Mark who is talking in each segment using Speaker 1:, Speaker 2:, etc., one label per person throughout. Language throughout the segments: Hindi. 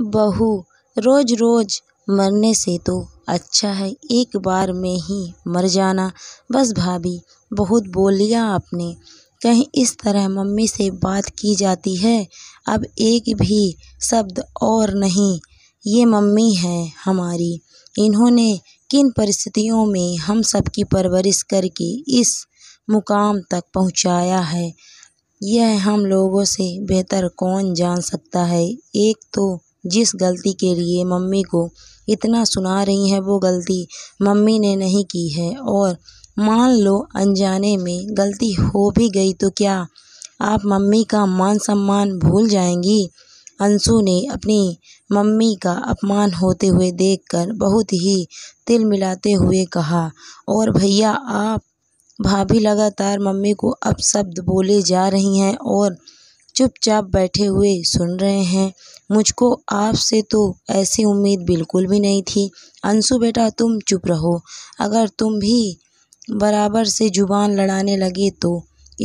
Speaker 1: बहू रोज रोज मरने से तो अच्छा है एक बार में ही मर जाना बस भाभी बहुत बोल लिया आपने कहीं इस तरह मम्मी से बात की जाती है अब एक भी शब्द और नहीं ये मम्मी हैं हमारी इन्होंने किन परिस्थितियों में हम सब की परवरिश करके इस मुकाम तक पहुंचाया है यह हम लोगों से बेहतर कौन जान सकता है एक तो जिस गलती के लिए मम्मी को इतना सुना रही हैं वो गलती मम्मी ने नहीं की है और मान लो अनजाने में गलती हो भी गई तो क्या आप मम्मी का मान सम्मान भूल जाएंगी अंशु ने अपनी मम्मी का अपमान होते हुए देखकर बहुत ही तिल मिलाते हुए कहा और भैया आप भाभी लगातार मम्मी को अपशब्द बोले जा रही हैं और चुपचाप बैठे हुए सुन रहे हैं मुझको आपसे तो ऐसी उम्मीद बिल्कुल भी नहीं थी अंशु बेटा तुम चुप रहो अगर तुम भी बराबर से ज़ुबान लड़ाने लगे तो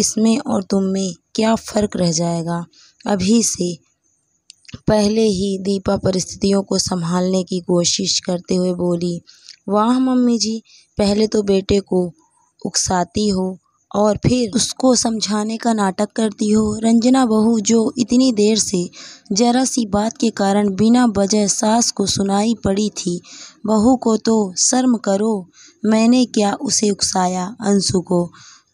Speaker 1: इसमें और तुम में क्या फ़र्क रह जाएगा अभी से पहले ही दीपा परिस्थितियों को संभालने की कोशिश करते हुए बोली वाह मम्मी जी पहले तो बेटे को उकसाती हो और फिर उसको समझाने का नाटक करती हो रंजना बहू जो इतनी देर से ज़रा सी बात के कारण बिना वजह सास को सुनाई पड़ी थी बहू को तो शर्म करो मैंने क्या उसे उकसाया अंशु को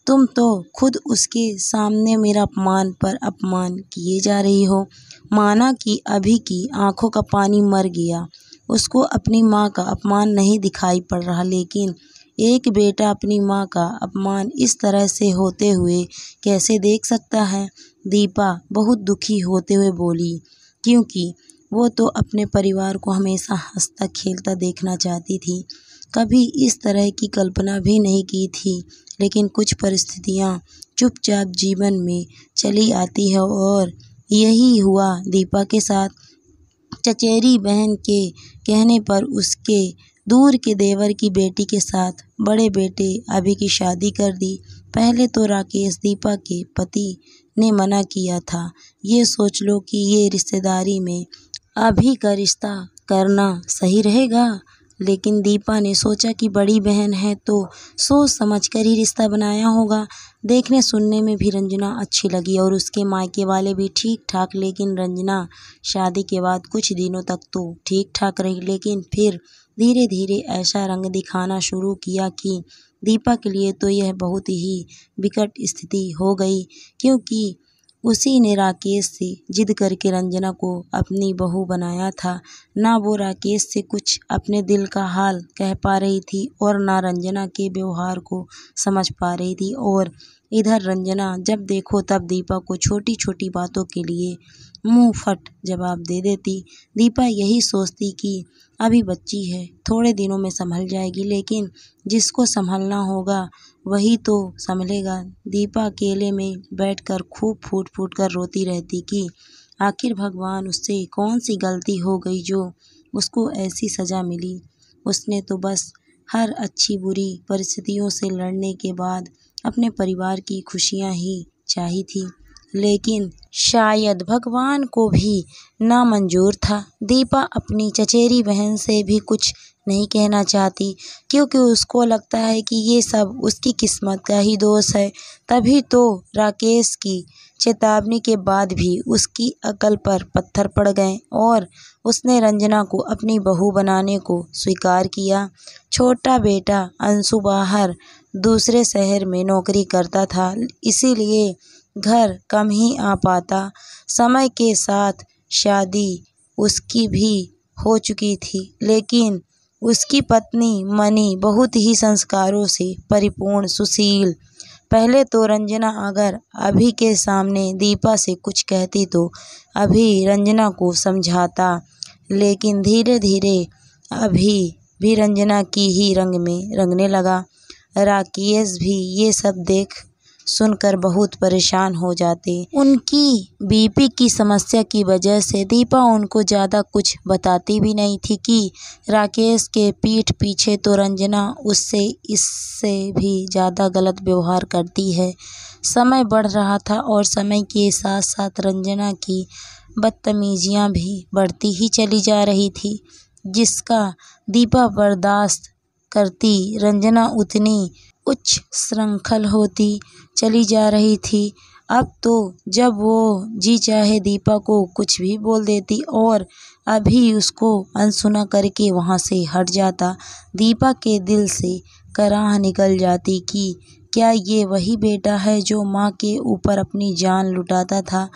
Speaker 1: तुम तो खुद उसके सामने मेरा अपमान पर अपमान किए जा रही हो माना कि अभी की आंखों का पानी मर गया उसको अपनी माँ का अपमान नहीं दिखाई पड़ रहा लेकिन एक बेटा अपनी माँ का अपमान इस तरह से होते हुए कैसे देख सकता है दीपा बहुत दुखी होते हुए बोली क्योंकि वो तो अपने परिवार को हमेशा हंसता खेलता देखना चाहती थी कभी इस तरह की कल्पना भी नहीं की थी लेकिन कुछ परिस्थितियाँ चुपचाप जीवन में चली आती है और यही हुआ दीपा के साथ चचेरी बहन के कहने पर उसके दूर के देवर की बेटी के साथ बड़े बेटे अभी की शादी कर दी पहले तो राकेश दीपा के पति ने मना किया था ये सोच लो कि ये रिश्तेदारी में अभी का रिश्ता करना सही रहेगा लेकिन दीपा ने सोचा कि बड़ी बहन है तो सोच समझकर ही रिश्ता बनाया होगा देखने सुनने में भी रंजना अच्छी लगी और उसके मायके वाले भी ठीक ठाक लेकिन रंजना शादी के बाद कुछ दिनों तक तो ठीक ठाक रही लेकिन फिर धीरे धीरे ऐसा रंग दिखाना शुरू किया कि दीपा के लिए तो यह बहुत ही विकट स्थिति हो गई क्योंकि उसी ने राकेश से जिद करके रंजना को अपनी बहू बनाया था ना वो राकेश से कुछ अपने दिल का हाल कह पा रही थी और ना रंजना के व्यवहार को समझ पा रही थी और इधर रंजना जब देखो तब दीपा को छोटी छोटी बातों के लिए मुँह फट जवाब दे देती दीपा यही सोचती कि अभी बच्ची है थोड़े दिनों में संभल जाएगी लेकिन जिसको संभलना होगा वही तो संभलेगा दीपा अकेले में बैठकर खूब फूट फूट कर रोती रहती कि आखिर भगवान उससे कौन सी गलती हो गई जो उसको ऐसी सज़ा मिली उसने तो बस हर अच्छी बुरी परिस्थितियों से लड़ने के बाद अपने परिवार की खुशियाँ ही चाही थी लेकिन शायद भगवान को भी नामंजूर था दीपा अपनी चचेरी बहन से भी कुछ नहीं कहना चाहती क्योंकि उसको लगता है कि ये सब उसकी किस्मत का ही दोष है तभी तो राकेश की चेतावनी के बाद भी उसकी अकल पर पत्थर पड़ गए और उसने रंजना को अपनी बहू बनाने को स्वीकार किया छोटा बेटा अंशु बाहर दूसरे शहर में नौकरी करता था इसीलिए घर कम ही आ पाता समय के साथ शादी उसकी भी हो चुकी थी लेकिन उसकी पत्नी मणि बहुत ही संस्कारों से परिपूर्ण सुशील पहले तो रंजना अगर अभी के सामने दीपा से कुछ कहती तो अभी रंजना को समझाता लेकिन धीरे धीरे अभी भी रंजना की ही रंग में रंगने लगा राकेश भी ये सब देख सुनकर बहुत परेशान हो जाते उनकी बीपी की समस्या की वजह से दीपा उनको ज़्यादा कुछ बताती भी नहीं थी कि राकेश के पीठ पीछे तो रंजना उससे इससे भी ज़्यादा गलत व्यवहार करती है समय बढ़ रहा था और समय के साथ साथ रंजना की बदतमीजियाँ भी बढ़ती ही चली जा रही थी जिसका दीपा बर्दाश्त करती रंजना उतनी उच्च श्रृंखल होती चली जा रही थी अब तो जब वो जी चाहे दीपा को कुछ भी बोल देती और अभी उसको अनसुना करके वहाँ से हट जाता दीपा के दिल से कराह निकल जाती कि क्या ये वही बेटा है जो माँ के ऊपर अपनी जान लुटाता था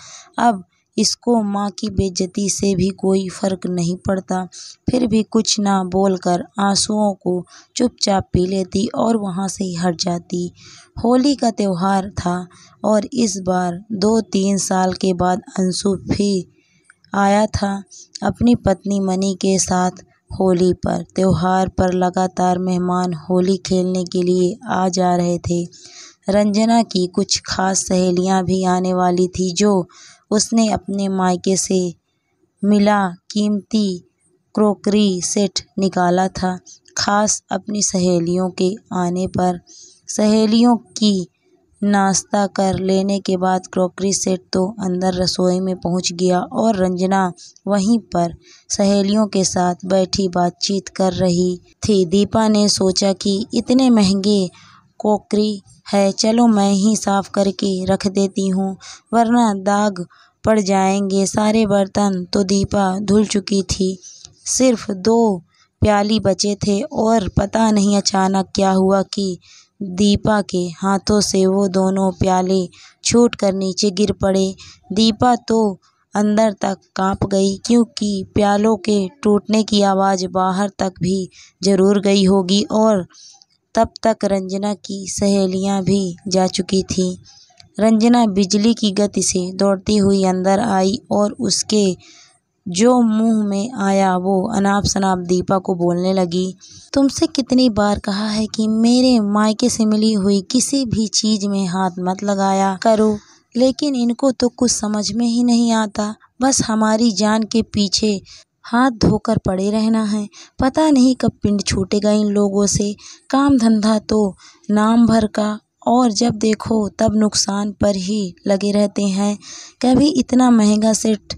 Speaker 1: अब इसको माँ की बेजती से भी कोई फ़र्क नहीं पड़ता फिर भी कुछ ना बोलकर आंसुओं को चुपचाप पी लेती और वहाँ से ही हट जाती होली का त्यौहार था और इस बार दो तीन साल के बाद अंशु भी आया था अपनी पत्नी मनी के साथ होली पर त्यौहार पर लगातार मेहमान होली खेलने के लिए आ जा रहे थे रंजना की कुछ खास सहेलियां भी आने वाली थी जो उसने अपने मायके से मिला कीमती क्रोकरी सेट निकाला था खास अपनी सहेलियों के आने पर सहेलियों की नाश्ता कर लेने के बाद क्रॉकरी सेट तो अंदर रसोई में पहुंच गया और रंजना वहीं पर सहेलियों के साथ बैठी बातचीत कर रही थी दीपा ने सोचा कि इतने महंगे क्रोकरी है चलो मैं ही साफ करके रख देती हूँ वरना दाग पड़ जाएंगे सारे बर्तन तो दीपा धुल चुकी थी सिर्फ दो प्याली बचे थे और पता नहीं अचानक क्या हुआ कि दीपा के हाथों से वो दोनों प्याले छूट कर नीचे गिर पड़े दीपा तो अंदर तक कांप गई क्योंकि प्यालों के टूटने की आवाज़ बाहर तक भी जरूर गई होगी और तब तक रंजना की सहेलियां भी जा चुकी थीं रंजना बिजली की गति से दौड़ती हुई अंदर आई और उसके जो मुंह में आया वो अनाप शनाप दीपा को बोलने लगी तुमसे कितनी बार कहा है कि मेरे मायके से मिली हुई किसी भी चीज में हाथ मत लगाया करो लेकिन इनको तो कुछ समझ में ही नहीं आता बस हमारी जान के पीछे हाथ धोकर पड़े रहना है पता नहीं कब पिंड छूटेगा इन लोगों से काम धंधा तो नाम भर का और जब देखो तब नुकसान पर ही लगे रहते हैं कभी इतना महंगा सेट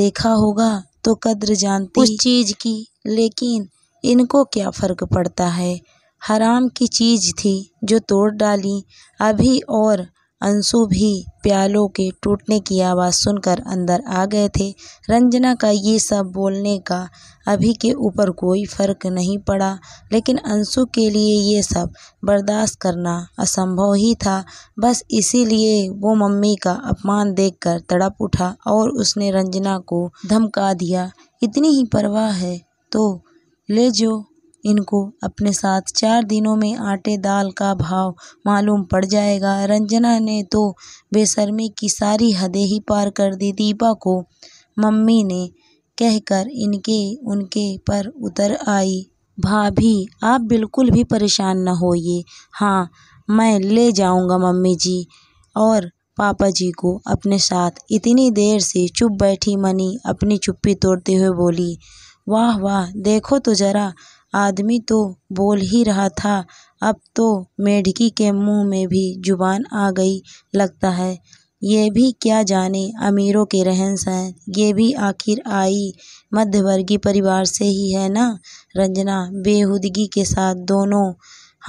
Speaker 1: देखा होगा तो कद्र जानती उस चीज़ की लेकिन इनको क्या फ़र्क पड़ता है हराम की चीज़ थी जो तोड़ डाली अभी और अंशु भी प्यालों के टूटने की आवाज़ सुनकर अंदर आ गए थे रंजना का ये सब बोलने का अभी के ऊपर कोई फर्क नहीं पड़ा लेकिन अंशु के लिए ये सब बर्दाश्त करना असंभव ही था बस इसीलिए वो मम्मी का अपमान देखकर तड़प उठा और उसने रंजना को धमका दिया इतनी ही परवाह है तो ले जो इनको अपने साथ चार दिनों में आटे दाल का भाव मालूम पड़ जाएगा रंजना ने तो बेशर्मी की सारी हदें ही पार कर दी दीपा को मम्मी ने कहकर इनके उनके पर उतर आई भाभी आप बिल्कुल भी परेशान न होइए हाँ मैं ले जाऊँगा मम्मी जी और पापा जी को अपने साथ इतनी देर से चुप बैठी मनी अपनी चुप्पी तोड़ते हुए बोली वाह वाह देखो तो ज़रा आदमी तो बोल ही रहा था अब तो मेढकी के मुंह में भी जुबान आ गई लगता है ये भी क्या जाने अमीरों के रहन सहन ये भी आखिर आई मध्यवर्गीय परिवार से ही है ना रंजना बेहुदगी के साथ दोनों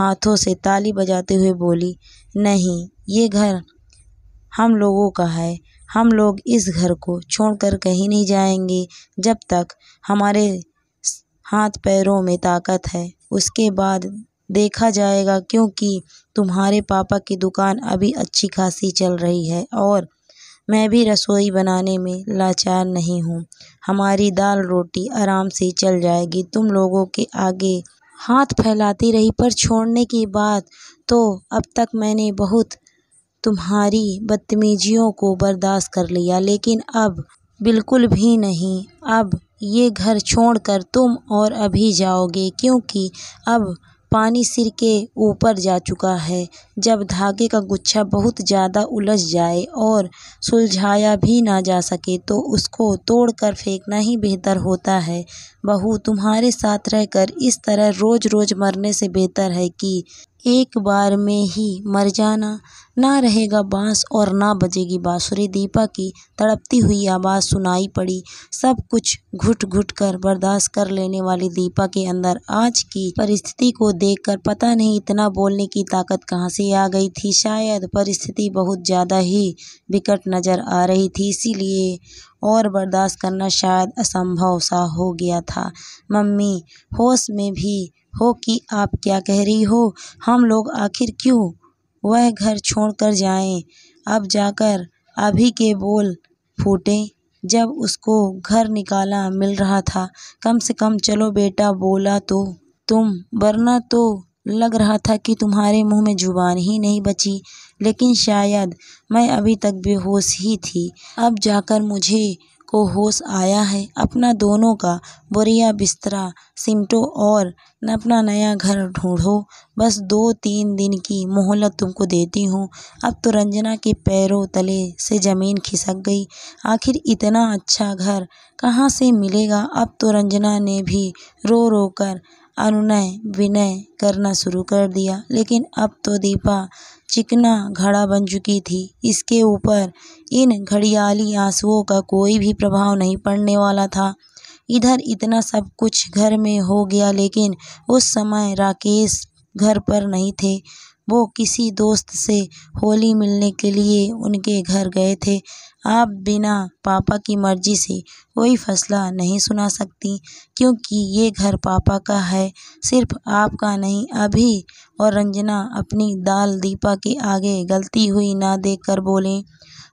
Speaker 1: हाथों से ताली बजाते हुए बोली नहीं ये घर हम लोगों का है हम लोग इस घर को छोड़कर कहीं नहीं जाएंगे जब तक हमारे हाथ पैरों में ताकत है उसके बाद देखा जाएगा क्योंकि तुम्हारे पापा की दुकान अभी अच्छी खासी चल रही है और मैं भी रसोई बनाने में लाचार नहीं हूँ हमारी दाल रोटी आराम से चल जाएगी तुम लोगों के आगे हाथ फैलाती रही पर छोड़ने की बात तो अब तक मैंने बहुत तुम्हारी बदतमीजियों को बर्दाश्त कर लिया लेकिन अब बिल्कुल भी नहीं अब ये घर छोड़कर तुम और अभी जाओगे क्योंकि अब पानी सिर के ऊपर जा चुका है जब धागे का गुच्छा बहुत ज़्यादा उलझ जाए और सुलझाया भी ना जा सके तो उसको तोड़कर फेंकना ही बेहतर होता है बहू तुम्हारे साथ रहकर इस तरह रोज़ रोज़ मरने से बेहतर है कि एक बार में ही मर जाना ना रहेगा बाँस और ना बजेगी बाँसुरी दीपा की तड़पती हुई आवाज़ सुनाई पड़ी सब कुछ घुट घुट कर बर्दाश्त कर लेने वाली दीपा के अंदर आज की परिस्थिति को देखकर पता नहीं इतना बोलने की ताकत कहाँ से आ गई थी शायद परिस्थिति बहुत ज़्यादा ही विकट नज़र आ रही थी इसीलिए और बर्दाश्त करना शायद असंभव सा हो गया था मम्मी होश में भी हो कि आप क्या कह रही हो हम लोग आखिर क्यों वह घर छोड़कर जाएं अब जाकर अभी के बोल फूटे जब उसको घर निकाला मिल रहा था कम से कम चलो बेटा बोला तो तुम वरना तो लग रहा था कि तुम्हारे मुंह में जुबान ही नहीं बची लेकिन शायद मैं अभी तक बेहोश ही थी अब जाकर मुझे को होश आया है अपना दोनों का बोरिया बिस्तरा सिमटो और अपना नया घर ढूंढो बस दो तीन दिन की मोहलत तुमको देती हूँ अब तो रंजना के पैरों तले से ज़मीन खिसक गई आखिर इतना अच्छा घर कहाँ से मिलेगा अब तो रंजना ने भी रो रो कर अनुनय विनय करना शुरू कर दिया लेकिन अब तो दीपा चिकना घड़ा बन चुकी थी इसके ऊपर इन घड़ियाली आंसुओं का कोई भी प्रभाव नहीं पड़ने वाला था इधर इतना सब कुछ घर में हो गया लेकिन उस समय राकेश घर पर नहीं थे वो किसी दोस्त से होली मिलने के लिए उनके घर गए थे आप बिना पापा की मर्ज़ी से कोई फैसला नहीं सुना सकती क्योंकि ये घर पापा का है सिर्फ आपका नहीं अभी और रंजना अपनी दाल दीपा के आगे गलती हुई ना देख कर बोलें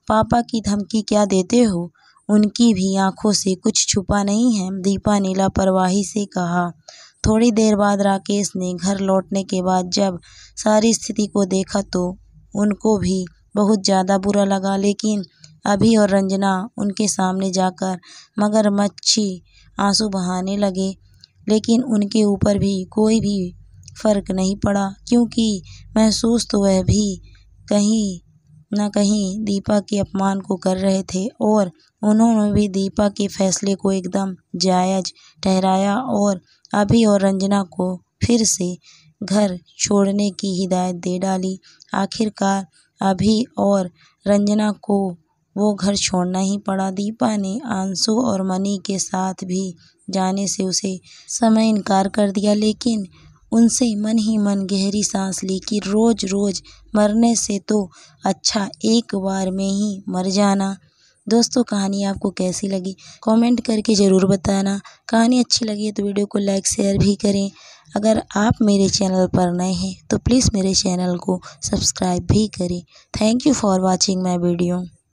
Speaker 1: पापा की धमकी क्या देते हो उनकी भी आंखों से कुछ छुपा नहीं है दीपा ने लापरवाही से कहा थोड़ी देर बाद राकेश ने घर लौटने के बाद जब सारी स्थिति को देखा तो उनको भी बहुत ज़्यादा बुरा लगा लेकिन अभी और रंजना उनके सामने जाकर मगरमच्छी आंसू बहाने लगे लेकिन उनके ऊपर भी कोई भी फर्क नहीं पड़ा क्योंकि महसूस तो वह भी कहीं न कहीं दीपा के अपमान को कर रहे थे और उन्होंने भी दीपा के फैसले को एकदम जायज ठहराया और अभी और रंजना को फिर से घर छोड़ने की हिदायत दे डाली आखिरकार अभी और रंजना को वो घर छोड़ना ही पड़ा दीपा ने आंसू और मनी के साथ भी जाने से उसे समय इनकार कर दिया लेकिन उनसे मन ही मन गहरी सांस ली कि रोज़ रोज़ मरने से तो अच्छा एक बार में ही मर जाना दोस्तों कहानी आपको कैसी लगी कमेंट करके ज़रूर बताना कहानी अच्छी लगी है तो वीडियो को लाइक शेयर भी करें अगर आप मेरे चैनल पर नए हैं तो प्लीज़ मेरे चैनल को सब्सक्राइब भी करें thank you for watching my video